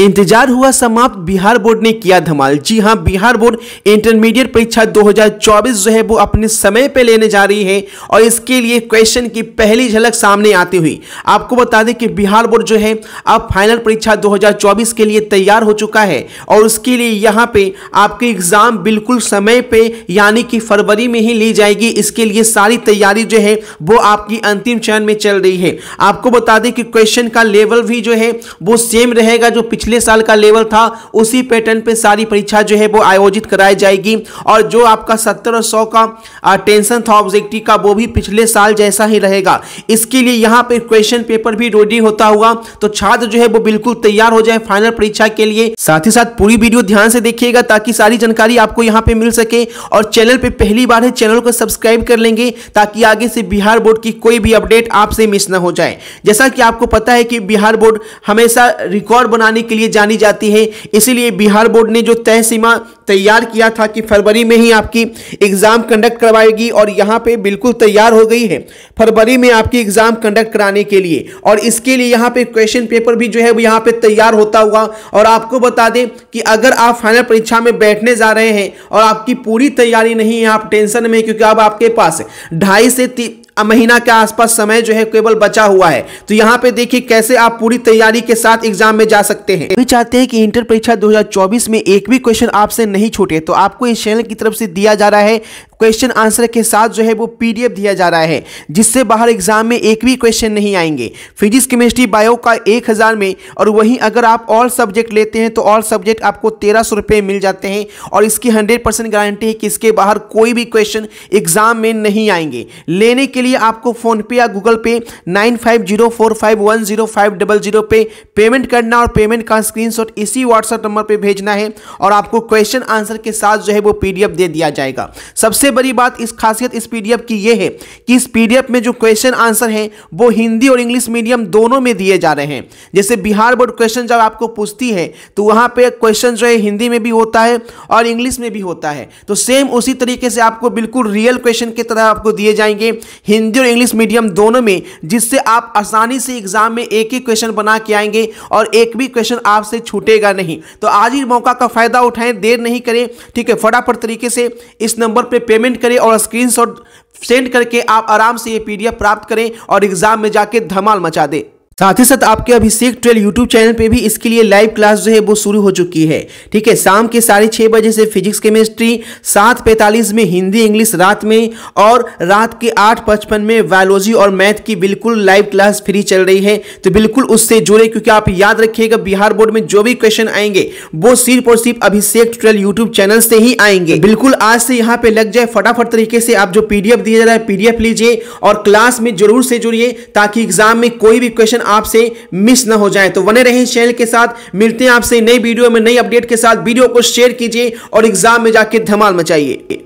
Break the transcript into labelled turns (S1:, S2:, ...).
S1: इंतजार हुआ समाप्त बिहार बोर्ड ने किया धमाल जी हां बिहार बोर्ड इंटरमीडिएट परीक्षा 2024 जो है वो अपने समय पे लेने जा रही है और इसके लिए क्वेश्चन की पहली झलक सामने आती हुई आपको बता दें कि बिहार बोर्ड जो है अब फाइनल परीक्षा 2024 के लिए तैयार हो चुका है और उसके लिए यहाँ पे आपके एग्जाम बिल्कुल समय पर यानी कि फरवरी में ही ली जाएगी इसके लिए सारी तैयारी जो है वो आपकी अंतिम चरण में चल रही है आपको बता दें कि क्वेश्चन का लेवल भी जो है वो सेम रहेगा जो पिछले पिछले साल का लेवल था उसी पैटर्न पे सारी परीक्षा जो है वो आयोजित कराई जाएगी और जो आपका सत्तर और सौ का टेंशन था ऑब्जेक्टिव का वो भी पिछले साल जैसा ही रहेगा इसके लिए यहाँ पे क्वेश्चन पेपर भी रेडी होता हुआ तो छात्र जो है वो बिल्कुल तैयार हो जाए फाइनल परीक्षा के लिए साथ ही साथ पूरी वीडियो ध्यान से देखिएगा ताकि सारी जानकारी आपको यहाँ पे मिल सके और चैनल पर पहली बार है चैनल को सब्सक्राइब कर लेंगे ताकि आगे से बिहार बोर्ड की कोई भी अपडेट आपसे मिस ना हो जाए जैसा कि आपको पता है कि बिहार बोर्ड हमेशा रिकॉर्ड बनाने के के लिए जानी जाती है इसीलिए बिहार बोर्ड ने जो तय सीमा तैयार किया था कि फरवरी में ही आपकी एग्ज़ाम कंडक्ट करवाएगी और यहाँ पे बिल्कुल तैयार हो गई है फरवरी में आपकी एग्ज़ाम कंडक्ट कराने के लिए और इसके लिए यहाँ पे क्वेश्चन पेपर भी जो है वो यहाँ पे तैयार होता हुआ और आपको बता दें कि अगर आप फाइनल परीक्षा में बैठने जा रहे हैं और आपकी पूरी तैयारी नहीं है आप टेंशन में क्योंकि अब आपके पास ढाई से तीन महीना के आसपास समय जो है केवल बचा हुआ है तो यहाँ पे देखिए कैसे आप पूरी तैयारी के साथ एग्जाम में जा सकते हैं अभी चाहते हैं कि इंटर परीक्षा 2024 में एक भी क्वेश्चन आपसे नहीं छूटे तो आपको इस चैनल की तरफ से दिया जा रहा है क्वेश्चन आंसर के साथ जो है वो पीडीएफ दिया जा रहा है जिससे बाहर एग्जाम में एक भी क्वेश्चन नहीं आएंगे फिजिक्स केमिस्ट्री बायो का एक हज़ार में और वहीं अगर आप ऑल सब्जेक्ट लेते हैं तो ऑल सब्जेक्ट आपको तेरह सौ रुपये मिल जाते हैं और इसकी हंड्रेड परसेंट गारंटी है कि इसके बाहर कोई भी क्वेश्चन एग्जाम में नहीं आएंगे लेने के लिए आपको फ़ोनपे या Google Pay nine five zero four five one zero five double zero पे पेमेंट करना और पेमेंट का शॉट इसी व्हाट्सएप नंबर पर भेजना है और आपको क्वेश्चन आंसर के साथ जो है वो पीडीएफ दे दिया जाएगा सबसे बड़ी बात इस खासियत इस पीडीएफ की ये है कि इस पीडीएफ में जो क्वेश्चन आंसर हैं वो हिंदी और इंग्लिश मीडियम दोनों में दिए जा रहे हैं जैसे बिहार बोर्ड क्वेश्चन जब आपको पूछती है तो वहाँ पे क्वेश्चन जो है हिंदी में भी होता है और इंग्लिश में भी होता है तो सेम उसी तरीके से आपको बिल्कुल रियल क्वेश्चन की तरह आपको दिए जाएंगे हिंदी और इंग्लिश मीडियम दोनों में जिससे आप आसानी से एग्जाम में एक ही क्वेश्चन बना के आएंगे और एक भी क्वेश्चन आपसे छूटेगा नहीं तो आज ही मौका का फायदा उठाएं देर नहीं करें ठीक है फटाफट तरीके से इस नंबर पर पे पेमेंट करें और स्क्रीनशॉट सेंड करके आप आराम से ये पीडीएफ प्राप्त करें और एग्जाम में जाके धमाल मचा दें साथ ही साथ आपके अभिषेक ट्रेल यूट्यूब चैनल पे भी इसके लिए लाइव क्लास जो है वो शुरू हो चुकी है ठीक है शाम के साढ़े छः बजे से फिजिक्स केमिस्ट्री सात पैंतालीस में हिंदी इंग्लिश रात में और रात के आठ पचपन में बायोलॉजी और मैथ की बिल्कुल लाइव क्लास फ्री चल रही है तो बिल्कुल उससे जुड़े क्योंकि आप याद रखिएगा बिहार बोर्ड में जो भी क्वेश्चन आएंगे वो सिर्फ और सिर्फ अभिषेक ट्रेल यूट्यूब चैनल से ही आएंगे बिल्कुल आज से यहाँ पे लग जाए फटाफट तरीके से आप जो पी दिया जा रहा है पी लीजिए और क्लास में जरूर से जुड़िए ताकि एग्जाम में कोई भी क्वेश्चन आपसे मिस ना हो जाए तो बने रहें चैनल के साथ मिलते हैं आपसे नई वीडियो में नई अपडेट के साथ वीडियो को शेयर कीजिए और एग्जाम में जाके धमाल मचाइए